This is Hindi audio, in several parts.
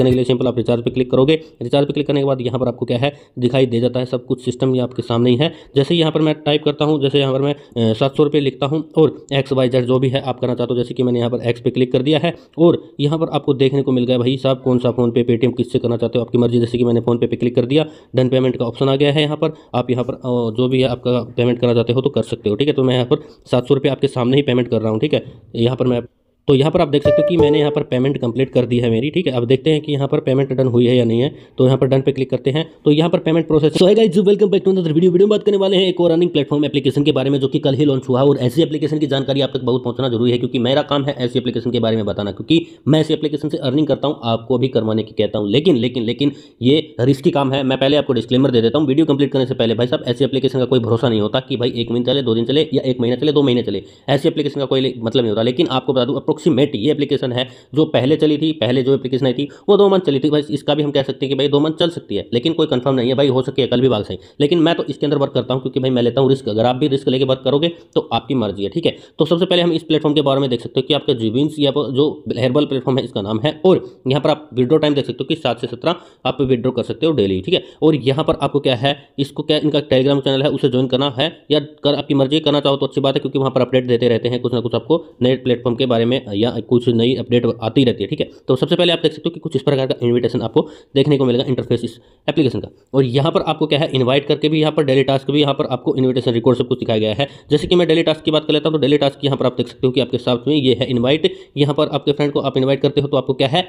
करने के लिए सिंपल आप रिचार्ज पर क्लिक करोगे रिचार्ज पर क्लिक करने के बाद यहाँ पर आपको क्या है दिखाई दे जाता है सब कुछ सिस्टम ये आपके सामने ही है जैसे यहाँ पर मैं टाइप करता हूँ जैसे यहाँ पर मैं सात सौ लिखता हूँ और एक्स वाई जेड जो भी है आप करना चाहते हो जैसे कि मैंने यहाँ पर एक्स पे क्लिक कर दिया है और यहाँ पर आपको देखने को मिल गया भाई साहब कौन सा फोन पे पेटीएम किससे करना चाहते हो आपकी मर्जी जैसे कि मैंने फोन पे पे क्लिक कर दिया डन पेमेंट का ऑप्शन आ गया है यहाँ पर आप यहाँ पर जो भी है आपका पेमेंट करना चाहते हो तो कर सकते हो ठीक है तो मैं यहाँ पर सात सौ आपके सामने ही पेमेंट कर रहा हूँ ठीक है यहाँ पर मैं तो यहाँ पर आप देख सकते हो कि मैंने यहाँ पर पेमेंट कंप्लीट कर दी है मेरी ठीक है अब देखते हैं कि यहाँ पर पेमेंट डन हुई है या नहीं है तो यहाँ पर डन पे क्लिक करते हैं तो यहाँ पर payment process so guys welcome back to अंदर वीडियो वीडियो बात करने वाले हैं एक और रनिंग प्लेटफॉर्म एप्लीकेशन के बारे में जो कि कल ही लॉन्च हुआ और ऐसी एप्लीकेशन की जानकारी आप तक बहुत पहुंचना जरूरी है क्योंकि मेरा काम है ऐसी एप्लीकेशन के बारे में बताना क्योंकि मैं ऐसी एप्लीकेशन से अर्निंग करता हूँ आपको भी करवाने की कहता हूँ लेकिन लेकिन लेकिन ये रिस्की काम है मैं पहले आपको डिस्क्लेमर दे देता हूँ वीडियो कंप्लीट करने से पहले भाई साहब ऐसी एप्लीकेशन का कोई भरोसा नहीं होता कि भाई एक महीने चले दो दिन चले या एक महीने चले दो महीने चले ऐसी एप्लीकेशन का कोई मतलब नहीं होता लेकिन आपको बता दूँ अप्रोक्सीमेट ये एप्लीकेशन है जो पहले चली थी पहले जो एप्लीकेशन आई थी वो दो मंथ चली थी भाई इसका भी हम कह सकते हैं कि भाई दो मंथ चल सकती है लेकिन कोई कंफर्म नहीं है भाई हो सके कल भी भाग सही लेकिन मैं तो इसके अंदर वर्क करता हूँ क्योंकि भाई मैं लेता हूँ रिस्क अगर आप भी रिस्क लेकर वर्क करोगे तो आपकी मर्जी है ठीक है तो सबसे पहले हम इस प्लेटफॉर्म के बारे में देख सकते हो कि आपका जीविन्स या जो हेरबल प्लेटफॉर्म है इसका नाम है और यहाँ पर आप विड्रो टाइम देख सकते हो कि सात से सत्रह आप विड्रो कर सकते हो डेली ठीक है और यहाँ पर आपको क्या है इसको क्या इनका टेलीग्राम चैनल है उसे ज्वाइन करना है या कर आपकी मर्जी करना चाहो तो अच्छी बात है क्योंकि वहाँ पर अपडेट देते रहते हैं कुछ ना कुछ आपको नए प्लेटफॉर्म के बारे में में या कुछ नई अपडेट आती रहती है ठीक है तो सबसे पहले आप देख सकते हो कि कुछ इस प्रकार का इन्विटेशन आपको देखने को मिलेगा इंटरफेस इस एप्लीकेशन का और यहाँ पर आपको क्या है इन्वाइट करके भी यहाँ पर डेली टास्क भी यहाँ पर आपको इन्विटेशन रिकॉर्ड सब कुछ दिखाया गया है जैसे कि मैं डेली टास्क की बात कर लेता हूँ तो डेली टास्क यहाँ पर आप देख सकते हो कि आपके साथ में ये है इन्वाइट यहाँ पर आपके फ्रेंड को आप इन्वाइट करते हो तो आपको क्या है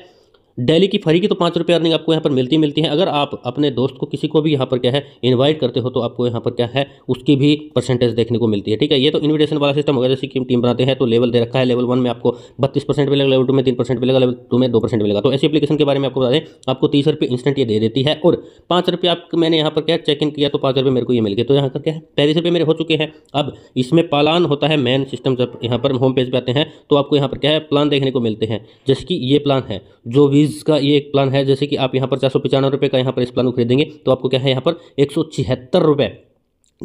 डेली की फरी की तो पाँच रुपये अर्निंग आपको यहाँ पर मिलती मिलती है अगर आप अपने दोस्त को किसी को भी यहाँ पर क्या है इनवाइट करते हो तो आपको यहाँ पर क्या है उसकी भी परसेंटेज देखने को मिलती है ठीक है ये तो इन्विटेशन वाला सिस्टम होगा जैसे कि टीम बनाते हैं तो लेवल दे रखा है लेवल वन में आपको बत्तीस परसेंट मिलेगा लेवल टू में तीन परसेंट मिलेगा लेवल टू में दो परसेंट मिलेगा तो ऐसी एप्लीकेशन के बारे में आपको बता दें आपको तीस रुपये इंस्टेंट ये दे देती है और पाँच रुपये आप मैंने यहाँ पर क्या चेक इन किया तो पाँच रुपये मेरे को ये मिल गया तो यहाँ का क्या है पैंतीस रुपये मेरे हो चुके हैं अब इसमें पालान होता है मेन सिस्टम जब यहाँ पर होम पेज पर आते हैं तो आपको यहाँ पर क्या है प्लान देखने को मिलते हैं जैसे कि ये प्लान है जो भी रुपीज का ये एक प्लान है जैसे कि आप यहाँ पर चार सौ पचानवे रुपये का यहाँ पर इस प्लान को खरीदेंगे तो आपको क्या है यहाँ पर एक सौ छिहत्तर रुपये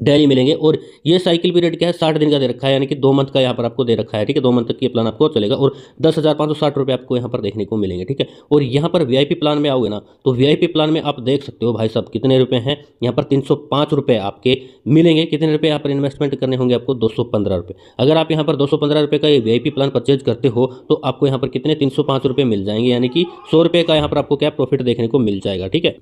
डेली मिलेंगे और ये साइकिल पीरियड क्या है साठ दिन का दे रखा है यानी कि दो मंथ का यहाँ पर आपको दे रखा है ठीक है दो मंथ तक ये प्लान आपको चलेगा और दस हज़ार पाँच सौ साठ रुपये आपको यहाँ पर देखने को मिलेंगे ठीक है और यहाँ पर वीआईपी प्लान में आओगे ना तो वीआईपी प्लान में आप देख सकते हो भाई साहब कितने रुपये हैं यहाँ पर तीन सौ पाँच रुपये आपके मिलेंगे कितने रुपये यहाँ पर इन्वेस्टमेंट करने होंगे आपको दो सौ पंद्रह रुपये अगर आप यहाँ पर दो सौ पंद्रह रुपये का ये पी प्लान परचेज करते हो तो आपको यहाँ पर कितने तीन सौ पाँच रुपये मिल जाएंगे यानी कि सौ रुपये का यहाँ पर आपको क्या प्रॉफिट देखने को मिल जाएगा ठीक है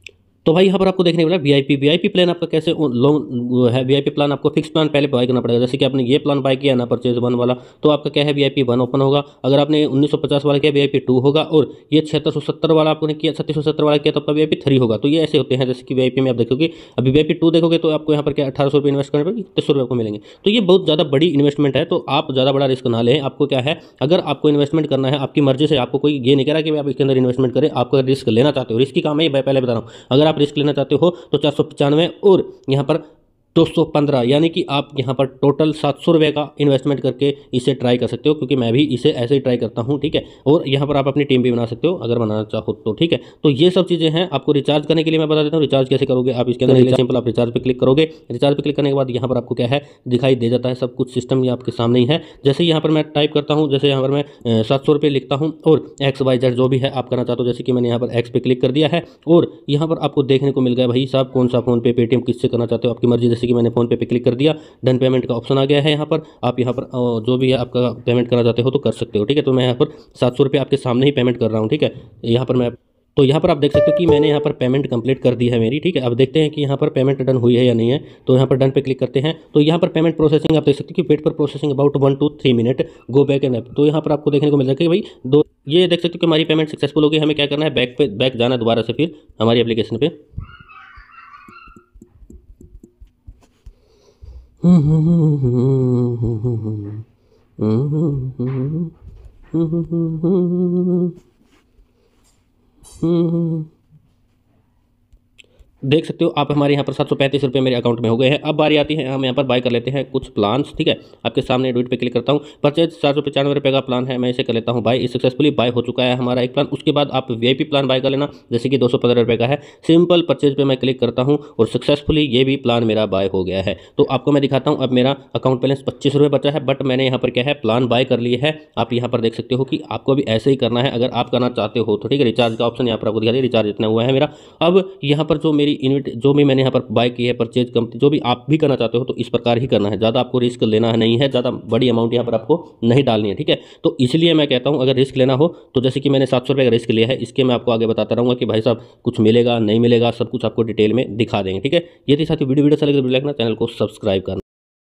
तो भाई यहाँ पर आपको देखने मिला वीआईपी वीआईपी प्लान आपका कैसे लॉन्ग है वीआईपी प्लान आपको फिक्स प्लान पहले बाय करना पड़ेगा जैसे कि आपने ये प्लान बाय किया ना परचेज वन वाला तो आपका क्या है वीआईपी वन ओपन होगा अगर आपने 1950 वाला किया वीआईपी टू होगा और ये छहत्तर वाला आपने किया छत्तीस वाला किया तो आपका वीआईपी थ्री होगा तो ये ऐसे होते हैं जैसे कि वीआईपी में आप देखोगे अभी वीआईपी टू देखोगे तो आपको यहाँ पर क्या अठारह रुपये इन्वेस्ट करने पड़ेगी तीस रुपये आपको मिलेंगे तो ये बहुत ज़्यादा बड़ी इन्वेस्टमेंट है तो आप ज़्यादा बड़ा रिस्क ना लें आपको क्या है अगर आपको इन्वेस्टमेंट करना है आपकी मर्जी से आपको कोई ये नहीं कह रहा कि आप इसके अंदर इन्वेस्टमेंट करें आपको रिस्क लेना चाहते हो रिस्क की काम है पहले बता रहा हूँ अगर आप रिस्क लेना चाहते हो तो चार और यहाँ पर 215 यानी कि आप यहाँ पर टोटल सात सौ रुपये का इन्वेस्टमेंट करके इसे ट्राई कर सकते हो क्योंकि मैं भी इसे ऐसे ही ट्राई करता हूँ ठीक है और यहाँ पर आप अपनी टीम भी बना सकते हो अगर बनाना चाहो तो ठीक है तो ये सब चीज़ें हैं आपको रिचार्ज करने के लिए मैं बता देता हूँ रिचार्ज कैसे करोगे आप इसके अंदर सिंपल आप रिचार्ज पर क्लिक करोगे रिचार्ज पर क्लिक करने के बाद यहाँ पर आपको क्या है दिखाई दे जाता है सब कुछ सिस्टम ये आपके सामने ही है जैसे यहाँ पर मैं टाइप करता हूँ जैसे यहाँ पर मैं सात सौ लिखता हूँ और एक्स वाई जेड जो भी है आप करना चाहते हो जैसे कि मैंने यहाँ पर एक्स पे क्लिक कर दिया है और यहाँ पर आपको देखने को मिल गया भाई साहब कौन सा फोन पे पेटीएम किससे करना चाहते हो आपकी मर्जी जैसे जैसे कि मैंने फ़ोनपे पे क्लिक कर दिया डन पेमेंट का ऑप्शन आ गया है यहाँ पर आप यहाँ पर जो भी है आपका पेमेंट करना चाहते हो तो कर सकते हो ठीक है तो मैं यहाँ पर सात सौ आपके सामने ही पेमेंट कर रहा हूँ ठीक है यहाँ पर मैं तो यहाँ पर आप देख सकते हो कि मैंने यहाँ पर पेमेंट कंप्लीट कर दी है मेरी ठीक है अब देखते हैं कि यहाँ पर पेमेंट डन हुई है या नहीं है तो यहाँ पर डन पे क्लिक करते हैं तो यहाँ पर पेमेंट प्रोसेसिंग आप देख सकते हो कि वेट पर processing about one two three minute go back and तो यहाँ पर आपको देखने को मिल जाएगा कि भाई दो ये देख सकते हो कि हमारी पेमेंट सक्सेसफुल होगी हमें क्या करना है बैक पे बैक जाना दोबारा से फिर हमारी एप्लीकेशन पर Mm-hmm. देख सकते हो आप हमारे यहाँ पर सात सौ पैंतीस रुपये मेरे अकाउंट में हो गए हैं अब बारी आती है हम यहाँ पर बाय कर लेते हैं कुछ प्लान्स ठीक है आपके सामने एडविट पे क्लिक करता हूँ परचेज सात सौ पचानवे रुपये का प्लान है मैं इसे कर लेता हूँ बाय सक्सेसफुली बाय हो चुका है हमारा एक प्लान उसके बाद आप वी प्लान बाय कर लेना जैसे कि दो सौ पंद्रह रुपये का है सिंपल परचेज पर मैं क्लिक करता हूँ और सक्सेसफुली ये भी प्लान मेरा बाय हो गया है तो आपको मैं दिखाता हूँ अब मेरा अकाउंट बैलेंस पच्चीस रुपये बचा है बट मैंने यहाँ पर क्या है प्लान बाय कर लिए है आप यहाँ पर देख सकते हो कि आपको भी ऐसे ही करना है अगर आप करना चाहते हो तो ठीक है रिचार्ज का ऑप्शन यहाँ पर आपको दिखा दिया रिचार्ज इतना हुआ है मेरा अब यहाँ पर जो मेरी इन्वेट जो भी मैंने यहाँ पर बाय की है परचेज कंपनी जो भी आप भी करना चाहते हो तो इस प्रकार ही करना है ज़्यादा आपको रिस्क लेना नहीं है ज़्यादा बड़ी अमाउंट यहाँ पर आपको नहीं डालनी है ठीक है तो इसलिए मैं कहता हूँ अगर रिस्क लेना हो तो जैसे कि मैंने सात सौ का रिस्क लिया है इसके मैं आपको आगे बताता रहूँगा कि भाई साहब कुछ मिलेगा नहीं मिलेगा सब कुछ आपको डिटेल में दिखा देंगे ठीक है यदि ही वीडियो वीडियो से लगे तो चैनल को सब्सक्राइब करना